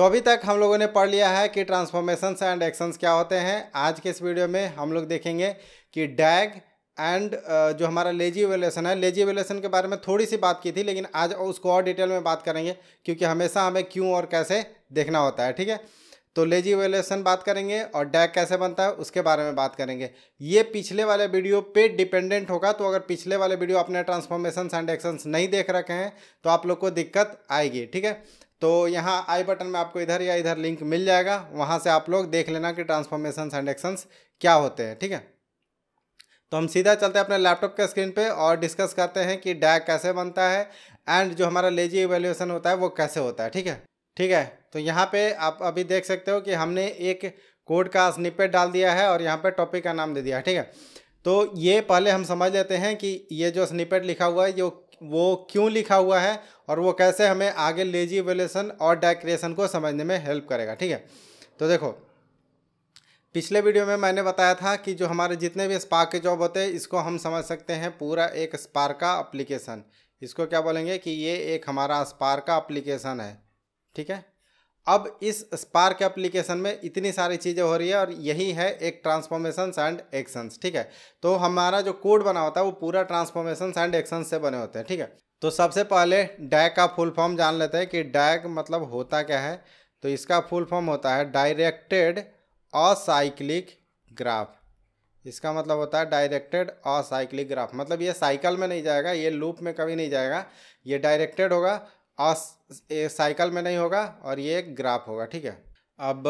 तो अभी तक हम लोगों ने पढ़ लिया है कि ट्रांसफॉर्मेशंस एंड एक्शंस क्या होते हैं आज के इस वीडियो में हम लोग देखेंगे कि डैग एंड जो हमारा लेजी वेलेशन है लेजी वेलेशन के बारे में थोड़ी सी बात की थी लेकिन आज उसको और डिटेल में बात करेंगे क्योंकि हमेशा हमें क्यों और कैसे देखना होता है ठीक है तो लेजी वेलेशन बात करेंगे और डैग कैसे बनता है उसके बारे में बात करेंगे ये पिछले वाले वीडियो पे डिपेंडेंट होगा तो अगर पिछले वाले वीडियो अपने ट्रांसफॉर्मेशन एंड एक्शंस नहीं देख रखे हैं तो आप लोग को दिक्कत आएगी ठीक है तो यहाँ आई बटन में आपको इधर या इधर लिंक मिल जाएगा वहाँ से आप लोग देख लेना कि ट्रांसफॉर्मेशन एंड एक्शंस क्या होते हैं ठीक है तो हम सीधा चलते हैं अपने लैपटॉप के स्क्रीन पे और डिस्कस करते हैं कि डैग कैसे बनता है एंड जो हमारा लेजी इवेल्यूशन होता है वो कैसे होता है ठीक है ठीक है तो यहाँ पर आप अभी देख सकते हो कि हमने एक कोड का स्निपेट डाल दिया है और यहाँ पर टॉपिक का नाम दे दिया है ठीक है तो ये पहले हम समझ लेते हैं कि ये जो स्निपेट लिखा हुआ है ये वो क्यों लिखा हुआ है और वो कैसे हमें आगे लेजी इवेल्यूशन और डेक्रेशन को समझने में हेल्प करेगा ठीक है तो देखो पिछले वीडियो में मैंने बताया था कि जो हमारे जितने भी स्पार्क के जॉब होते हैं इसको हम समझ सकते हैं पूरा एक स्पार्क का अप्लीकेशन इसको क्या बोलेंगे कि ये एक हमारा स्पार्क का अप्लीकेशन है ठीक है अब इस स्पार्क एप्लीकेशन में इतनी सारी चीज़ें हो रही है और यही है एक ट्रांसफॉर्मेशन एंड एक्शंस ठीक है तो हमारा जो कोड बना होता है वो पूरा ट्रांसफॉर्मेशन एंड एक्शंस से बने होते हैं ठीक है तो सबसे पहले डैक का फुल फॉर्म जान लेते हैं कि डैक मतलब होता क्या है तो इसका फुल फॉर्म होता है डायरेक्टेड असाइक्लिक ग्राफ इसका मतलब होता है डायरेक्टेड असाइक्लिक ग्राफ मतलब ये साइकिल में नहीं जाएगा ये लूप में कभी नहीं जाएगा ये डायरेक्टेड होगा साइकिल में नहीं होगा और ये एक ग्राफ होगा ठीक है अब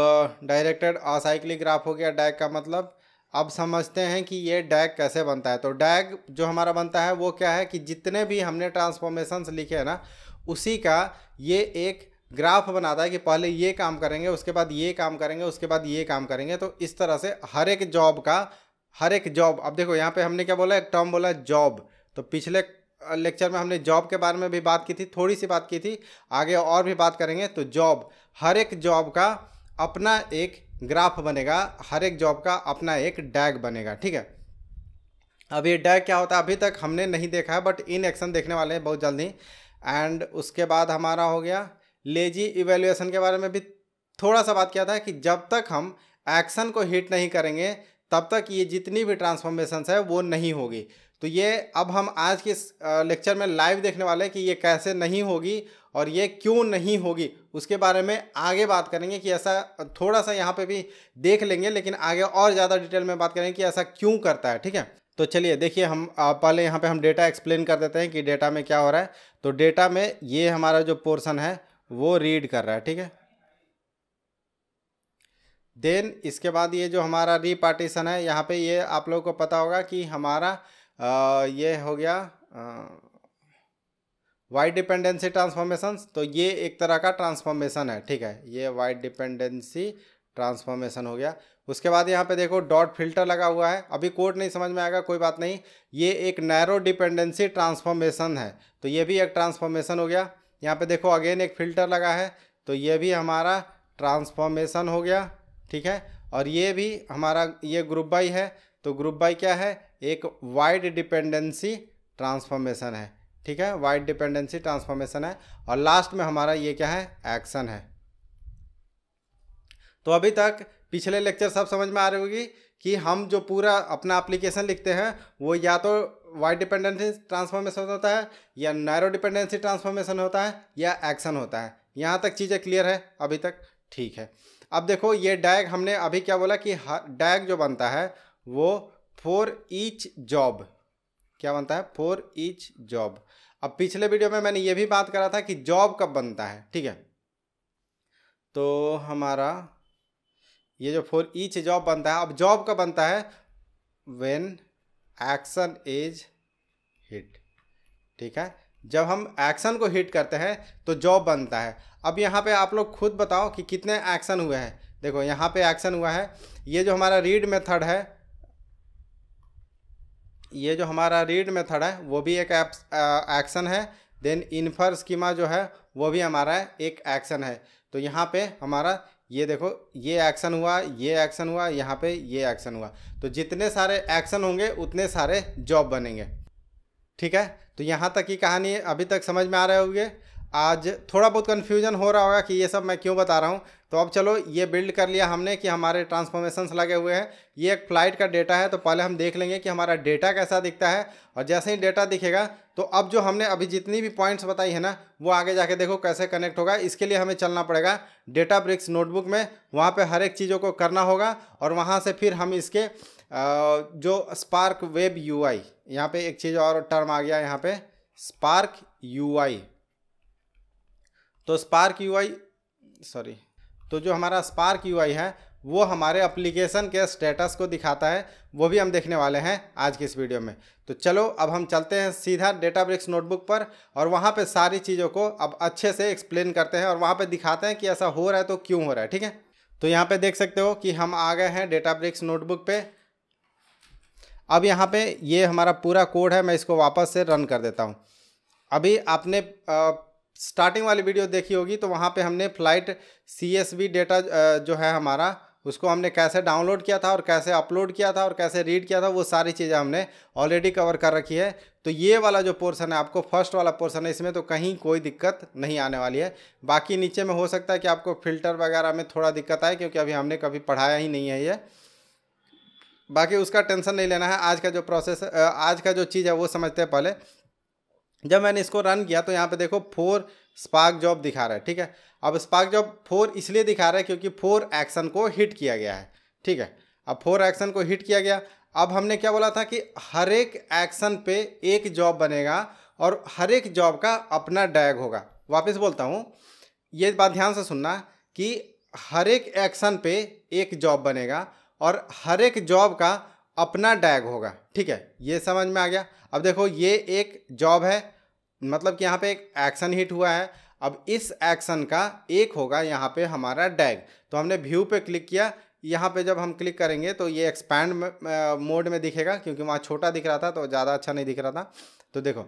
डायरेक्टेड असाइकिल ग्राफ हो गया डैग का मतलब अब समझते हैं कि ये डैग कैसे बनता है तो डैग जो हमारा बनता है वो क्या है कि जितने भी हमने ट्रांसफॉर्मेशंस लिखे हैं ना उसी का ये एक ग्राफ बनाता है कि पहले ये काम करेंगे उसके बाद ये काम करेंगे उसके बाद ये काम करेंगे तो इस तरह से हर एक जॉब का हर एक जॉब अब देखो यहाँ पे हमने क्या बोला एक टर्म बोला जॉब तो पिछले लेक्चर में हमने जॉब के बारे में भी बात की थी थोड़ी सी बात की थी आगे और भी बात करेंगे तो जॉब हर एक जॉब का अपना एक ग्राफ बनेगा हर एक जॉब का अपना एक डैग बनेगा ठीक है अब ये डैग क्या होता है अभी तक हमने नहीं देखा है बट इन एक्शन देखने वाले हैं बहुत जल्दी एंड उसके बाद हमारा हो गया लेजी इवेल्युएसन के बारे में भी थोड़ा सा बात किया था कि जब तक हम एक्शन को हिट नहीं करेंगे तब तक ये जितनी भी ट्रांसफॉर्मेशंस है वो नहीं होगी तो ये अब हम आज के इस लेक्चर में लाइव देखने वाले हैं कि ये कैसे नहीं होगी और ये क्यों नहीं होगी उसके बारे में आगे बात करेंगे कि ऐसा थोड़ा सा यहाँ पे भी देख लेंगे लेकिन आगे और ज़्यादा डिटेल में बात करेंगे कि ऐसा क्यों करता है ठीक है तो चलिए देखिए हम पहले यहाँ पे हम डेटा एक्सप्लेन कर देते हैं कि डेटा में क्या हो रहा है तो डेटा में ये हमारा जो पोर्सन है वो रीड कर रहा है ठीक है देन इसके बाद ये जो हमारा रीपार्टीशन है यहाँ पे ये आप लोगों को पता होगा कि हमारा ये हो गया वाइट डिपेंडेंसी ट्रांसफॉर्मेशन तो ये एक तरह का ट्रांसफॉर्मेशन है ठीक है ये वाइट डिपेंडेंसी ट्रांसफॉर्मेशन हो गया उसके बाद यहाँ पे देखो डॉट फिल्टर लगा हुआ है अभी कोड नहीं समझ में आएगा कोई बात नहीं ये एक नैरो डिपेंडेंसी ट्रांसफॉर्मेशन है तो ये भी एक ट्रांसफॉर्मेशन हो गया यहाँ पे देखो अगेन एक फिल्टर लगा है तो ये भी हमारा ट्रांसफॉर्मेशन हो गया ठीक है और ये भी हमारा ये ग्रुप बाई है तो ग्रुप बाई क्या है एक वाइड डिपेंडेंसी ट्रांसफॉर्मेशन है ठीक है वाइड डिपेंडेंसी ट्रांसफॉर्मेशन है और लास्ट में हमारा ये क्या है एक्शन है तो अभी तक पिछले लेक्चर सब समझ में आ रही होगी कि हम जो पूरा अपना एप्लीकेशन लिखते हैं वो या तो वाइड डिपेंडेंसी ट्रांसफॉर्मेशन होता है या नैरो डिपेंडेंसी ट्रांसफॉर्मेशन होता है या एक्शन होता है यहाँ तक चीज़ें क्लियर है अभी तक ठीक है अब देखो ये डैग हमने अभी क्या बोला कि डैग जो बनता है वो फॉर ईच जॉब क्या बनता है फॉर ईच जॉब अब पिछले वीडियो में मैंने ये भी बात करा था कि जॉब कब बनता है ठीक है तो हमारा ये जो फॉर ईच जॉब बनता है अब जॉब कब बनता है वेन एक्शन इज हिट ठीक है जब हम एक्शन को हिट करते हैं तो जॉब बनता है अब यहाँ पे आप लोग खुद बताओ कि कितने एक्शन हुए हैं देखो यहाँ पे एक्शन हुआ है ये जो हमारा रीड मेथड है ये जो हमारा रीड मेथड है वो भी एक एक्शन है देन इन्फर स्कीमा जो है वो भी हमारा एक एक्शन है तो यहाँ पे हमारा ये देखो ये एक्शन हुआ ये एक्शन हुआ यहाँ पे ये एक्शन हुआ तो जितने सारे एक्शन होंगे उतने सारे जॉब बनेंगे ठीक है तो यहाँ तक की कहानी अभी तक समझ में आ रहे होंगे आज थोड़ा बहुत कन्फ्यूजन हो रहा होगा कि ये सब मैं क्यों बता रहा हूँ तो अब चलो ये बिल्ड कर लिया हमने कि हमारे ट्रांसफॉर्मेशंस लगे हुए हैं ये एक फ्लाइट का डेटा है तो पहले हम देख लेंगे कि हमारा डेटा कैसा दिखता है और जैसे ही डेटा दिखेगा तो अब जो हमने अभी जितनी भी पॉइंट्स बताई है ना वो आगे जाके देखो कैसे कनेक्ट होगा इसके लिए हमें चलना पड़ेगा डेटा ब्रिक्स नोटबुक में वहाँ पर हर एक चीज़ों को करना होगा और वहाँ से फिर हम इसके जो स्पार्क वेब यू आई यहाँ पर एक चीज़ और टर्म आ गया यहाँ पर स्पार्क यू आई तो स्पार्क यू सॉरी तो जो हमारा स्पार्क यू है वो हमारे अप्लीकेशन के स्टेटस को दिखाता है वो भी हम देखने वाले हैं आज के इस वीडियो में तो चलो अब हम चलते हैं सीधा डेटा ब्रिक्स नोटबुक पर और वहाँ पे सारी चीज़ों को अब अच्छे से एक्सप्लेन करते हैं और वहाँ पे दिखाते हैं कि ऐसा हो रहा है तो क्यों हो रहा है ठीक है तो यहाँ पे देख सकते हो कि हम आ गए हैं डेटा ब्रिक्स नोटबुक पर अब यहाँ पर ये हमारा पूरा कोड है मैं इसको वापस से रन कर देता हूँ अभी आपने आ, स्टार्टिंग वाली वीडियो देखी होगी तो वहाँ पे हमने फ्लाइट सी डेटा जो है हमारा उसको हमने कैसे डाउनलोड किया था और कैसे अपलोड किया था और कैसे रीड किया था वो सारी चीज़ें हमने ऑलरेडी कवर कर रखी है तो ये वाला जो पोर्सन है आपको फर्स्ट वाला पोर्सन है इसमें तो कहीं कोई दिक्कत नहीं आने वाली है बाकी नीचे में हो सकता है कि आपको फिल्टर वगैरह में थोड़ा दिक्कत आए क्योंकि अभी हमने कभी पढ़ाया ही नहीं है ये बाकी उसका टेंशन नहीं लेना है आज का जो प्रोसेस आज का जो चीज़ है वो समझते हैं पहले जब मैंने इसको रन किया तो यहाँ पे देखो फोर स्पार्क जॉब दिखा रहा है ठीक है अब स्पार्क जॉब फोर इसलिए दिखा रहा है क्योंकि फोर एक्शन को हिट किया गया है ठीक है अब फोर एक्शन को हिट किया गया अब हमने क्या बोला था कि हर एक एक्शन पे एक जॉब बनेगा और हर एक जॉब का अपना डैग होगा वापस बोलता हूँ ये बात ध्यान से सुनना कि हर एक एक्शन पे एक जॉब बनेगा और हर एक जॉब का अपना डैग होगा ठीक है ये समझ में आ गया अब देखो ये एक जॉब है मतलब कि यहाँ पे एक एक्शन हिट हुआ है अब इस एक्शन का एक होगा यहाँ पे हमारा डैग तो हमने व्यू पे क्लिक किया यहाँ पे जब हम क्लिक करेंगे तो ये एक्सपैंड मोड में दिखेगा क्योंकि वहाँ छोटा दिख रहा था तो ज़्यादा अच्छा नहीं दिख रहा था तो देखो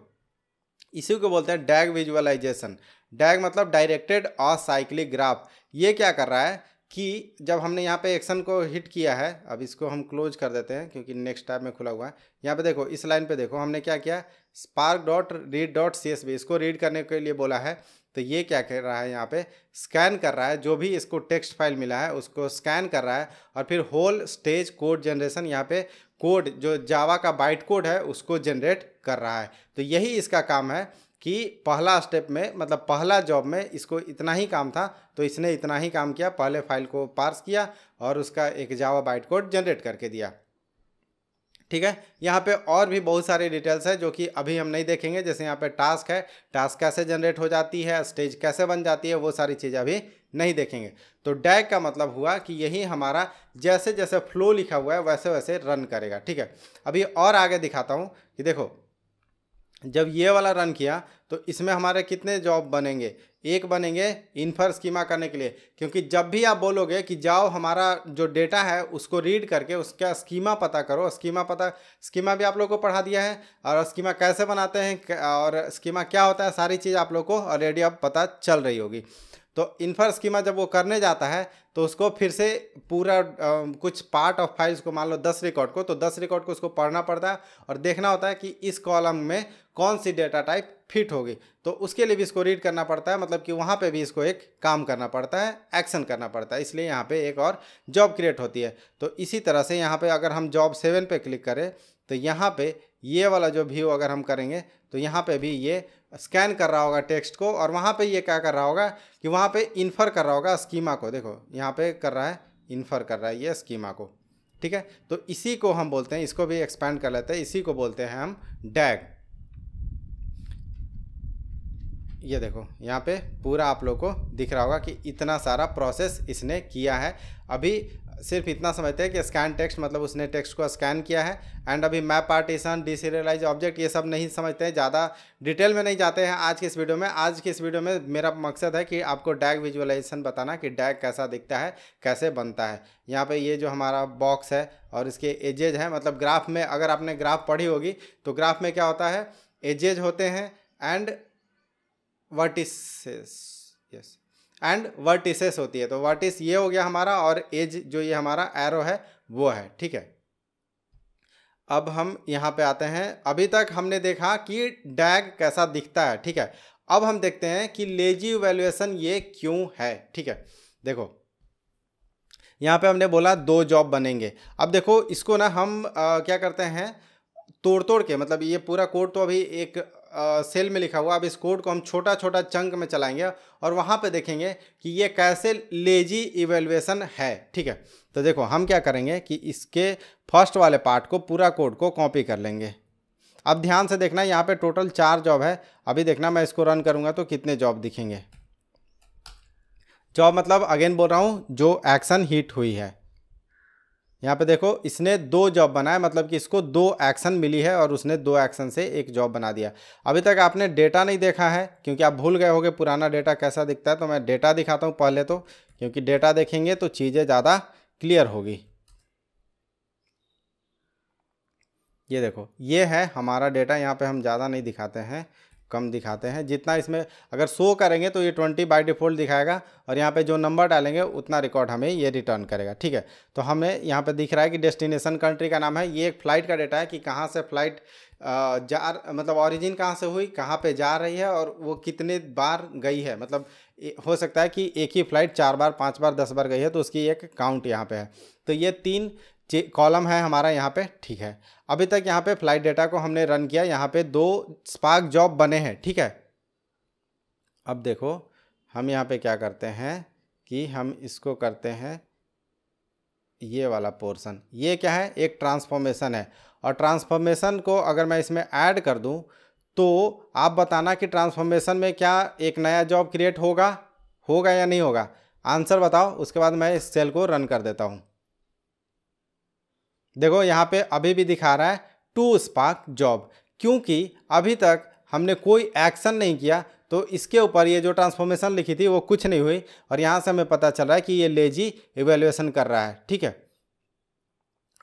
इसी को बोलते हैं डैग विजुअलाइजेशन डैग मतलब डायरेक्टेड और साइक्लिक ग्राफ ये क्या कर रहा है कि जब हमने यहाँ पे एक्शन को हिट किया है अब इसको हम क्लोज कर देते हैं क्योंकि नेक्स्ट टाइप में खुला हुआ है यहाँ पे देखो इस लाइन पे देखो हमने क्या किया Spark dot read dot C S V इसको रीड करने के लिए बोला है तो ये क्या कर रहा है यहाँ पे स्कैन कर रहा है जो भी इसको टेक्स्ट फाइल मिला है उसको स्कैन कर रहा है और फिर होल स्टेज कोड जनरेशन यहाँ पे कोड जो जावा का बाइट कोड है उसको जनरेट कर रहा है तो यही इसका काम है कि पहला स्टेप में मतलब पहला जॉब में इसको इतना ही काम था तो इसने इतना ही काम किया पहले फाइल को पार्स किया और उसका एक जावा बाइट कोड जनरेट करके दिया ठीक है यहाँ पे और भी बहुत सारे डिटेल्स है जो कि अभी हम नहीं देखेंगे जैसे यहाँ पे टास्क है टास्क कैसे जनरेट हो जाती है स्टेज कैसे बन जाती है वो सारी चीज़ें अभी नहीं देखेंगे तो डैग का मतलब हुआ कि यही हमारा जैसे जैसे फ्लो लिखा हुआ है वैसे वैसे रन करेगा ठीक है अभी और आगे दिखाता हूँ कि देखो जब ये वाला रन किया तो इसमें हमारे कितने जॉब बनेंगे एक बनेंगे इन्फर स्कीमा करने के लिए क्योंकि जब भी आप बोलोगे कि जाओ हमारा जो डेटा है उसको रीड करके उसका स्कीमा पता करो स्कीमा पता स्कीमा भी आप लोगों को पढ़ा दिया है और स्कीमा कैसे बनाते हैं और स्कीमा क्या होता है सारी चीज़ आप लोग को ऑलरेडी अब पता चल रही होगी तो इन्फर स्कीमा जब वो करने जाता है तो उसको फिर से पूरा आ, कुछ पार्ट ऑफ फाइल्स को मान लो दस रिकॉर्ड को तो दस रिकॉर्ड को उसको पढ़ना पड़ता है और देखना होता है कि इस कॉलम में कौन सी डेटा टाइप फिट होगी तो उसके लिए भी इसको रीड करना पड़ता है मतलब कि वहाँ पे भी इसको एक काम करना पड़ता है एक्शन करना पड़ता है इसलिए यहाँ पर एक और जॉब क्रिएट होती है तो इसी तरह से यहाँ पर अगर हम जॉब सेवन पर क्लिक करें तो यहाँ पर ये वाला जो व्यू अगर हम करेंगे तो यहाँ पे भी ये स्कैन कर रहा होगा टेक्स्ट को और वहाँ पे ये क्या कर रहा होगा कि वहाँ पे इन्फर कर रहा होगा स्कीमा को देखो यहाँ पे कर रहा है इन्फर कर रहा है ये स्कीमा को ठीक है तो इसी को हम बोलते हैं इसको भी एक्सपैंड कर लेते हैं इसी को बोलते हैं हम डैग ये देखो यहाँ पे पूरा आप लोग को दिख रहा होगा कि इतना सारा प्रोसेस इसने किया है अभी सिर्फ इतना समझते हैं कि स्कैन टेक्स्ट मतलब उसने टेक्स्ट को स्कैन किया है एंड अभी मैप पार्टीशन डिसरियलाइज ऑब्जेक्ट ये सब नहीं समझते हैं ज़्यादा डिटेल में नहीं जाते हैं आज के इस वीडियो में आज के इस वीडियो में मेरा मकसद है कि आपको डैग विजुअलाइजेशन बताना कि डैग कैसा दिखता है कैसे बनता है यहाँ पर ये जो हमारा बॉक्स है और इसके एजेज हैं मतलब ग्राफ में अगर आपने ग्राफ पढ़ी होगी तो ग्राफ में क्या होता है एजेज होते हैं and vertices yes and vertices होती है तो वर्टिस ये हो गया हमारा और एज जो ये हमारा एरो है वो है ठीक है अब हम यहाँ पे आते हैं अभी तक हमने देखा कि डैग कैसा दिखता है ठीक है अब हम देखते हैं कि लेजी वैल्यूएशन ये क्यों है ठीक है देखो यहाँ पे हमने बोला दो जॉब बनेंगे अब देखो इसको ना हम आ, क्या करते हैं तोड़ तोड़ के मतलब ये पूरा कोड तो अभी एक सेल में लिखा हुआ अब इस कोड को हम छोटा छोटा चंक में चलाएंगे और वहाँ पे देखेंगे कि ये कैसे लेजी इवेल्युएसन है ठीक है तो देखो हम क्या करेंगे कि इसके फर्स्ट वाले पार्ट को पूरा कोड को कॉपी कर लेंगे अब ध्यान से देखना यहाँ पे टोटल चार जॉब है अभी देखना मैं इसको रन करूँगा तो कितने जॉब दिखेंगे जॉब मतलब अगेन बोल रहा हूँ जो एक्शन हिट हुई है यहाँ पे देखो इसने दो जॉब बनाया मतलब कि इसको दो एक्शन मिली है और उसने दो एक्शन से एक जॉब बना दिया अभी तक आपने डेटा नहीं देखा है क्योंकि आप भूल गए होगे पुराना डेटा कैसा दिखता है तो मैं डेटा दिखाता हूँ पहले तो क्योंकि डेटा देखेंगे तो चीज़ें ज़्यादा क्लियर होगी ये देखो ये है हमारा डेटा यहाँ पे हम ज़्यादा नहीं दिखाते हैं कम दिखाते हैं जितना इसमें अगर शो करेंगे तो ये ट्वेंटी बाई डिफ़ॉल्ट दिखाएगा और यहाँ पे जो नंबर डालेंगे उतना रिकॉर्ड हमें ये रिटर्न करेगा ठीक है तो हमें यहाँ पे दिख रहा है कि डेस्टिनेशन कंट्री का नाम है ये एक फ़्लाइट का डेटा है कि कहाँ से फ़्लाइट जा मतलब ऑरिजिन कहाँ से हुई कहाँ पे जा रही है और वो कितने बार गई है मतलब हो सकता है कि एक ही फ़्लाइट चार बार पाँच बार दस बार गई है तो उसकी एक काउंट यहाँ पर है तो ये तीन कॉलम है हमारा यहाँ पे ठीक है अभी तक यहाँ पे फ्लाइट डेटा को हमने रन किया यहाँ पे दो स्पार्क जॉब बने हैं ठीक है अब देखो हम यहाँ पे क्या करते हैं कि हम इसको करते हैं ये वाला पोर्शन ये क्या है एक ट्रांसफॉर्मेशन है और ट्रांसफॉर्मेशन को अगर मैं इसमें ऐड कर दूँ तो आप बताना कि ट्रांसफॉर्मेशन में क्या एक नया जॉब क्रिएट होगा होगा या नहीं होगा आंसर बताओ उसके बाद मैं इस सेल को रन कर देता हूँ देखो यहाँ पे अभी भी दिखा रहा है टू स्पार्क जॉब क्योंकि अभी तक हमने कोई एक्शन नहीं किया तो इसके ऊपर ये जो ट्रांसफॉर्मेशन लिखी थी वो कुछ नहीं हुई और यहाँ से हमें पता चल रहा है कि ये लेजी इवेल्युएसन कर रहा है ठीक है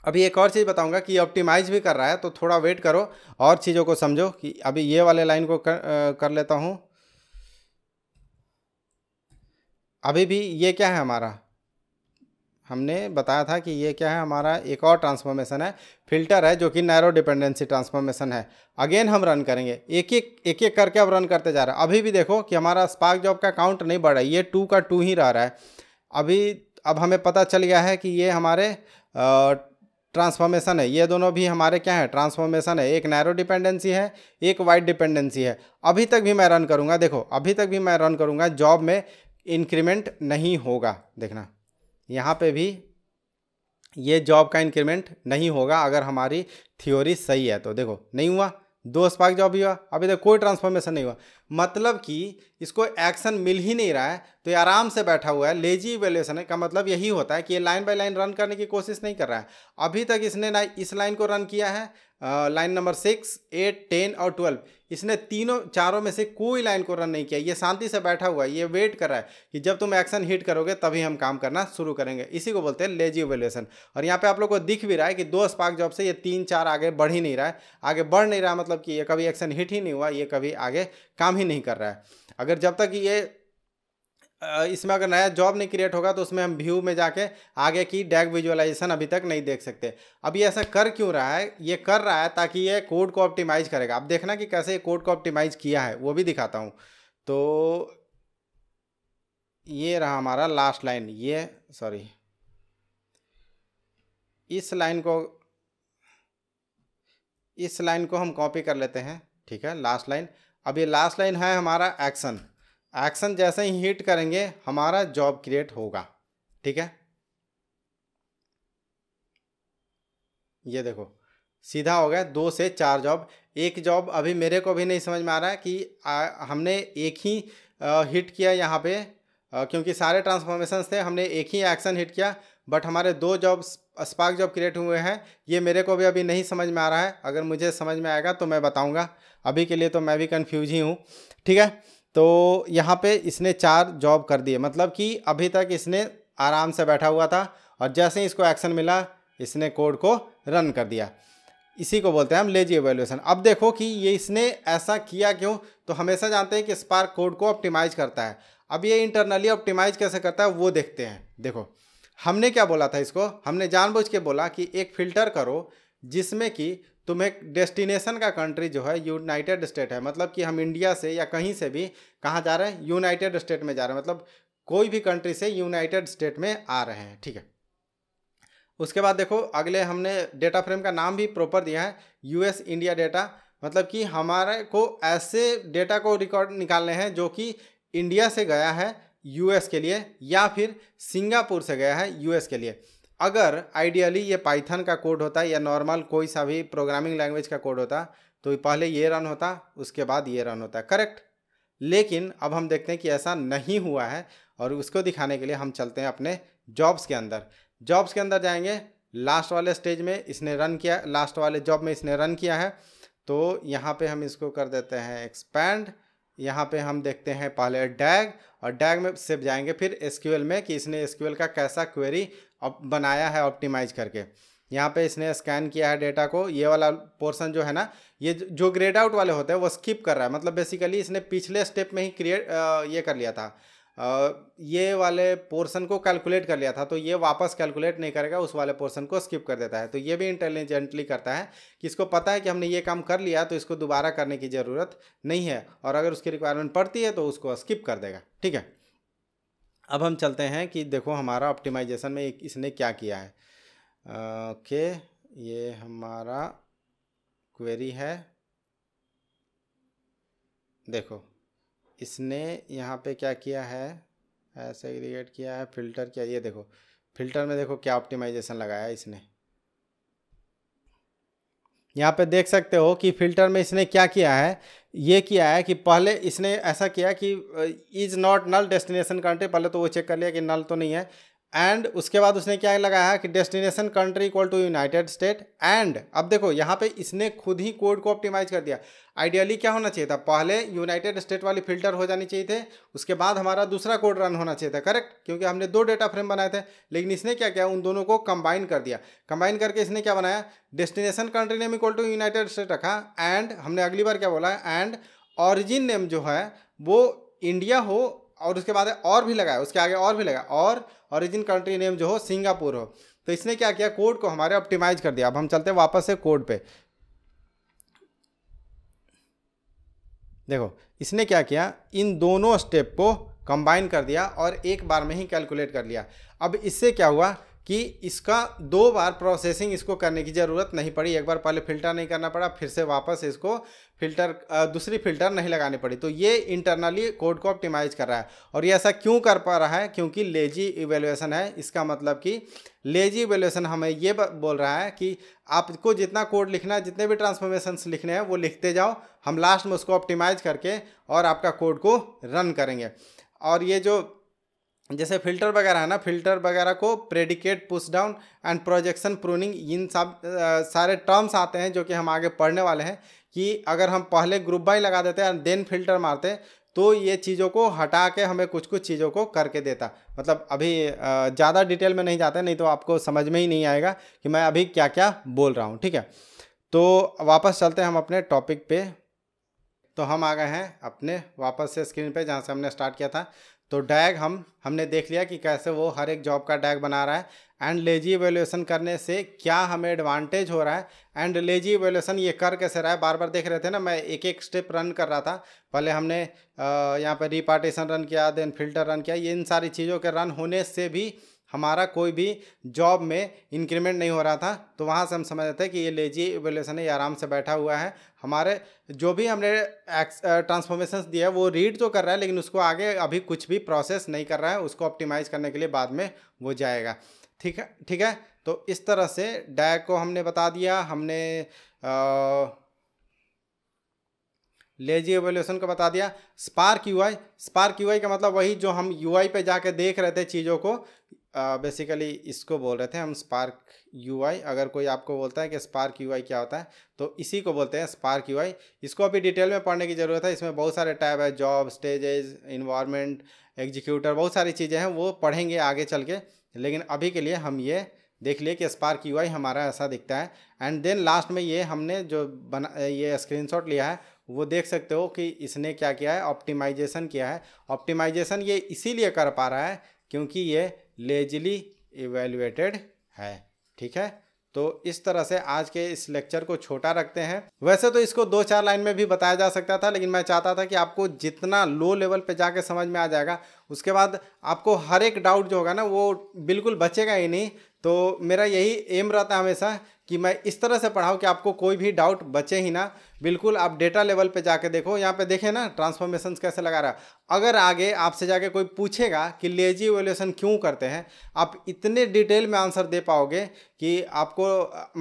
अभी एक और चीज़ बताऊंगा कि ऑप्टिमाइज भी कर रहा है तो थोड़ा वेट करो और चीज़ों को समझो कि अभी ये वाले लाइन को कर, आ, कर लेता हूँ अभी भी ये क्या है हमारा हमने बताया था कि ये क्या है हमारा एक और ट्रांसफॉर्मेशन है फिल्टर है जो कि नैरो डिपेंडेंसी ट्रांसफॉर्मेशन है अगेन हम रन करेंगे एक एक एक एक करके अब रन करते जा रहे हैं अभी भी देखो कि हमारा स्पार्क जॉब का काउंट नहीं बढ़ रहा है ये टू का टू ही रह रहा है अभी अब हमें पता चल गया है कि ये हमारे ट्रांसफॉर्मेशन है ये दोनों भी हमारे क्या है ट्रांसफॉर्मेशन है एक नैरो डिपेंडेंसी है एक वाइड डिपेंडेंसी है अभी तक भी मैं रन करूँगा देखो अभी तक भी मैं रन करूँगा जॉब में इंक्रीमेंट नहीं होगा देखना यहाँ पे भी ये जॉब का इंक्रीमेंट नहीं होगा अगर हमारी थ्योरी सही है तो देखो नहीं हुआ दो स्पार्क जॉब ही हुआ अभी तक कोई ट्रांसफॉर्मेशन नहीं हुआ मतलब कि इसको एक्शन मिल ही नहीं रहा है तो ये आराम से बैठा हुआ है लेजी इवेल्यूशन का मतलब यही होता है कि ये लाइन बाय लाइन रन करने की कोशिश नहीं कर रहा है अभी तक इसने ना इस लाइन को रन किया है line number six eight ten और ट्वेल्व इसने तीनों चारों में से कोई लाइन को रन नहीं किया ये शांति से बैठा हुआ है ये वेट कर रहा है कि जब तुम एक्शन हिट करोगे तभी हम काम करना शुरू करेंगे इसी को बोलते हैं लेजी इवेल्युएशन और यहाँ पे आप लोग को दिख भी रहा है कि दो स्पार्क जॉब से ये तीन चार आगे बढ़ ही नहीं रहा है आगे बढ़ नहीं रहा मतलब कि ये कभी एक्शन हिट ही नहीं हुआ ये कभी आगे काम ही नहीं कर रहा है अगर जब तक ये इसमें अगर नया जॉब नहीं क्रिएट होगा तो उसमें हम व्यू में जाके आगे की डैग विजुअलाइजेशन अभी तक नहीं देख सकते अभी ऐसा कर क्यों रहा है ये कर रहा है ताकि ये कोड को ऑप्टिमाइज करेगा अब देखना कि कैसे कोड को ऑप्टिमाइज किया है वो भी दिखाता हूँ तो ये रहा हमारा लास्ट लाइन ये सॉरी इस लाइन को इस लाइन को हम कॉपी कर लेते हैं ठीक है लास्ट लाइन अब ये लास्ट लाइन है हमारा एक्शन एक्शन जैसे ही हिट करेंगे हमारा जॉब क्रिएट होगा ठीक है ये देखो सीधा हो गया दो से चार जॉब एक जॉब अभी मेरे को भी नहीं समझ में आ रहा है कि आ, हमने एक ही आ, हिट किया यहाँ पे आ, क्योंकि सारे ट्रांसफॉर्मेशन थे हमने एक ही एक्शन हिट किया बट हमारे दो जॉब स्पार्क जॉब क्रिएट हुए हैं ये मेरे को भी अभी नहीं समझ में आ रहा है अगर मुझे समझ में आएगा तो मैं बताऊँगा अभी के लिए तो मैं भी कन्फ्यूज ही हूँ ठीक है तो यहाँ पे इसने चार जॉब कर दिए मतलब कि अभी तक इसने आराम से बैठा हुआ था और जैसे ही इसको एक्शन मिला इसने कोड को रन कर दिया इसी को बोलते हैं हम लेजी एवेल्यूशन अब देखो कि ये इसने ऐसा किया क्यों तो हमेशा जानते हैं कि स्पार्क कोड को ऑप्टिमाइज करता है अब ये इंटरनली ऑप्टिमाइज कैसे करता है वो देखते हैं देखो हमने क्या बोला था इसको हमने जानबूझ के बोला कि एक फ़िल्टर करो जिसमें कि तुम्हें डेस्टिनेशन का कंट्री जो है यूनाइटेड स्टेट है मतलब कि हम इंडिया से या कहीं से भी कहाँ जा रहे हैं यूनाइटेड स्टेट में जा रहे हैं मतलब कोई भी कंट्री से यूनाइटेड स्टेट में आ रहे हैं ठीक है उसके बाद देखो अगले हमने डेटा फ्रेम का नाम भी प्रॉपर दिया है यूएस इंडिया डेटा मतलब कि हमारे को ऐसे डेटा को रिकॉर्ड निकालने हैं जो कि इंडिया से गया है यूएस के लिए या फिर सिंगापुर से गया है यूएस के लिए अगर आइडियली ये पाइथन का कोड होता या नॉर्मल कोई सा भी प्रोग्रामिंग लैंग्वेज का कोड होता तो पहले ये रन होता उसके बाद ये रन होता करेक्ट लेकिन अब हम देखते हैं कि ऐसा नहीं हुआ है और उसको दिखाने के लिए हम चलते हैं अपने जॉब्स के अंदर जॉब्स के अंदर जाएंगे लास्ट वाले स्टेज में इसने रन किया लास्ट वाले जॉब में इसने रन किया है तो यहाँ पे हम इसको कर देते हैं एक्सपैंड यहाँ पे हम देखते हैं पहले डैग और डैग में सिर्फ जाएंगे फिर एस में कि इसने एस का कैसा क्वेरी बनाया है ऑप्टिमाइज करके यहाँ पे इसने स्कैन किया है डेटा को ये वाला पोर्सन जो है ना ये जो ग्रेड आउट वाले होते हैं वो स्किप कर रहा है मतलब बेसिकली इसने पिछले स्टेप में ही क्रिएट ये कर लिया था आ, ये वाले पोर्सन को कैलकुलेट कर लिया था तो ये वापस कैलकुलेट नहीं करेगा उस वाले पोर्सन को स्किप कर देता है तो ये भी इंटेलिजेंटली करता है कि इसको पता है कि हमने ये काम कर लिया तो इसको दोबारा करने की ज़रूरत नहीं है और अगर उसकी रिक्वायरमेंट पड़ती है तो उसको स्किप कर देगा ठीक है अब हम चलते हैं कि देखो हमारा ऑप्टिमाइजेशन में इसने क्या किया है ओके ये हमारा क्वेरी है देखो इसने यहाँ पे क्या किया है एग्रीगेट किया है फ़िल्टर किया ये देखो फ़िल्टर में देखो क्या ऑप्टिमाइजेशन लगाया इसने यहाँ पे देख सकते हो कि फ़िल्टर में इसने क्या किया है ये किया है कि पहले इसने ऐसा किया कि is not null destination country पहले तो वो चेक कर लिया कि नल तो नहीं है एंड उसके बाद उसने क्या लगाया कि destination country equal to United State and अब देखो यहाँ पे इसने खुद ही कोड को ऑप्टिमाइज कर दिया आइडियली क्या होना चाहिए था पहले यूनाइटेड स्टेट वाली फिल्टर हो जानी चाहिए थे उसके बाद हमारा दूसरा कोड रन होना चाहिए था करेक्ट क्योंकि हमने दो डेटा फ्रेम बनाए थे लेकिन इसने क्या किया उन दोनों को कंबाइन कर दिया कंबाइन करके इसने क्या बनाया destination country name equal to United State रखा एंड हमने अगली बार क्या बोला एंड ऑरिजिन नेम जो है वो इंडिया हो और उसके बाद और भी लगाया उसके आगे और भी लगाया और ऑरिजिन कंट्री नेम जो हो सिंगापुर हो तो इसने क्या किया कोड को हमारे ऑप्टिमाइज कर दिया अब हम चलते हैं वापस से कोड पे देखो इसने क्या किया इन दोनों स्टेप को कंबाइन कर दिया और एक बार में ही कैलकुलेट कर लिया अब इससे क्या हुआ कि इसका दो बार प्रोसेसिंग इसको करने की ज़रूरत नहीं पड़ी एक बार पहले फ़िल्टर नहीं करना पड़ा फिर से वापस इसको फिल्टर दूसरी फिल्टर नहीं लगानी पड़ी तो ये इंटरनली कोड को ऑप्टिमाइज कर रहा है और ये ऐसा क्यों कर पा रहा है क्योंकि लेजी इवेल्युएसन है इसका मतलब कि लेजी इवेल्युएसन हमें ये बोल रहा है कि आपको जितना कोड लिखना है जितने भी ट्रांसफॉर्मेशन लिखने हैं वो लिखते जाओ हम लास्ट में उसको ऑप्टिमाइज करके और आपका कोड को रन करेंगे और ये जो जैसे फिल्टर वगैरह है ना फिल्टर वगैरह को predicate push down and projection pruning इन सब सारे टर्म्स आते हैं जो कि हम आगे पढ़ने वाले हैं कि अगर हम पहले ग्रुप बाई लगा देते हैं देन फिल्टर मारते तो ये चीज़ों को हटा के हमें कुछ कुछ चीज़ों को करके देता मतलब अभी ज़्यादा डिटेल में नहीं जाते नहीं तो आपको समझ में ही नहीं आएगा कि मैं अभी क्या क्या बोल रहा हूँ ठीक है तो वापस चलते हैं हम अपने टॉपिक पे तो हम आ गए हैं अपने वापस से स्क्रीन पे जहाँ से हमने स्टार्ट किया था तो डैग हम हमने देख लिया कि कैसे वो हर एक जॉब का डैग बना रहा है एंड लेजी वैल्यूएसन करने से क्या हमें एडवांटेज हो रहा है एंड लेजी वैल्यूएसन ये कर कैसे रहा है बार बार देख रहे थे ना मैं एक एक स्टेप रन कर रहा था पहले हमने यहाँ पर रिपार्टीशन रन किया देन फिल्टर रन किया ये इन सारी चीज़ों के रन होने से भी हमारा कोई भी जॉब में इंक्रीमेंट नहीं हो रहा था तो वहाँ से हम समझ जाते हैं कि ये लेजी एवोल्यूशन है ये आराम से बैठा हुआ है हमारे जो भी हमने ट्रांसफॉर्मेशन दिया है वो रीड तो कर रहा है लेकिन उसको आगे अभी कुछ भी प्रोसेस नहीं कर रहा है उसको ऑप्टिमाइज़ करने के लिए बाद में वो जाएगा ठीक है ठीक है तो इस तरह से डैग को हमने बता दिया हमने आ, लेजी एवोल्यूशन को बता दिया Spark U I Spark U I का मतलब वही जो हम यू आई पे जाके देख रहे थे चीज़ों को बेसिकली uh, इसको बोल रहे थे हम स्पार्क यू अगर कोई आपको बोलता है कि स्पार्क यू क्या होता है तो इसी को बोलते हैं स्पार्क यू इसको अभी डिटेल में पढ़ने की ज़रूरत है इसमें बहुत सारे टैब है जॉब स्टेजेस इन्वायरमेंट एग्जीक्यूटर बहुत सारी चीज़ें हैं वो पढ़ेंगे आगे चल के लेकिन अभी के लिए हम ये देख लिए कि स्पार्क यू हमारा ऐसा दिखता है एंड देन लास्ट में ये हमने जो बना ये स्क्रीन लिया है वो देख सकते हो कि इसने क्या किया है ऑप्टिमाइजेशन किया है ऑप्टिमाइजेशन ये इसीलिए कर पा रहा है क्योंकि ये लेजली इवेल्युएटेड है ठीक है तो इस तरह से आज के इस लेक्चर को छोटा रखते हैं वैसे तो इसको दो चार लाइन में भी बताया जा सकता था लेकिन मैं चाहता था कि आपको जितना लो लेवल पे जाके समझ में आ जाएगा उसके बाद आपको हर एक डाउट जो होगा ना वो बिल्कुल बचेगा ही नहीं तो मेरा यही एम रहता है हमेशा कि मैं इस तरह से पढ़ाऊँ कि आपको कोई भी डाउट बचे ही ना बिल्कुल आप डेटा लेवल पे जाके देखो यहाँ पे देखें ना ट्रांसफॉर्मेशन कैसे लगा रहा अगर आगे आपसे जाके कोई पूछेगा कि लेजी इवेल्यूशन क्यों करते हैं आप इतने डिटेल में आंसर दे पाओगे कि आपको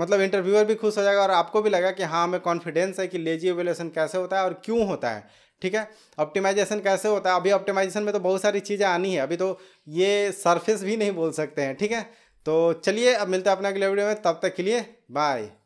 मतलब इंटरव्यूअर भी खुश हो जाएगा और आपको भी लगा कि हाँ हमें कॉन्फिडेंस है कि लेजी इवेल्यूशन कैसे होता है और क्यों होता है ठीक है ऑप्टिमाइजेशन कैसे होता है अभी ऑप्टिमाइजेशन में तो बहुत सारी चीज़ें आनी है अभी तो ये सरफेस भी नहीं बोल सकते हैं ठीक है तो चलिए अब मिलते हैं अपने अगले वीडियो में तब तक के लिए बाय